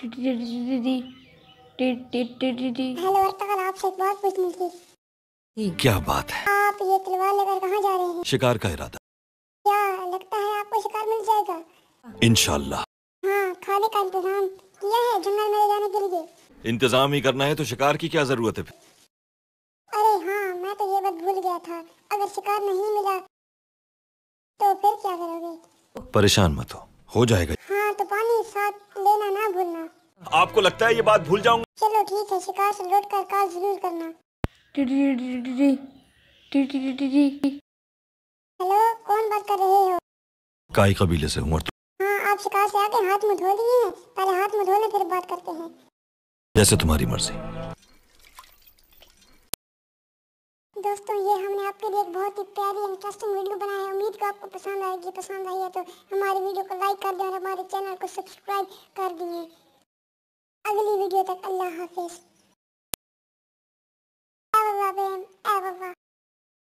hello तो अरतगल आपसे एक बात पूछनी थी क्या बात है आप ये तलवार लेकर कहाँ जा रहे हैं शिकार का इरादा क्या लगता है आपको शिकार मिल जाएगा इनशाला हाँ खाने का इंतजाम किया है जंगल में जाने के लिए इंतजाम ही करना है तो शिकार की क्या जरूरत है अरे हाँ मैं तो ये बात भूल गया था अगर शिकार नहीं मिला तो फिर क्या करोगे परेशान मत हो हो जाएगा आपको लगता है ये बात भूल जाऊंगा चलो ठीक है शिकार से लौट कर कॉल जरूर करना हेलो कौन बात कर रहे हो काई कबीले से हूँ हाँ आप शिकार से आके हाथ मुंह धो लिए हैं पहले हाथ मुंह धो ले फिर बात करते हैं जैसे तुम्हारी मर्जी दोस्तों ये हमने आपके लिए एक बहुत ही प्यारी इंटरेस्टिंग वीडियो बनाया है उम्मीद को आपको पसंद आएगी पसंद आई है तो हमारी वीडियो को लाइक कर दें और हमारे चैनल को सब्सक्राइब कर दिए अगली वीडियो तक अल्लाह हाफिज़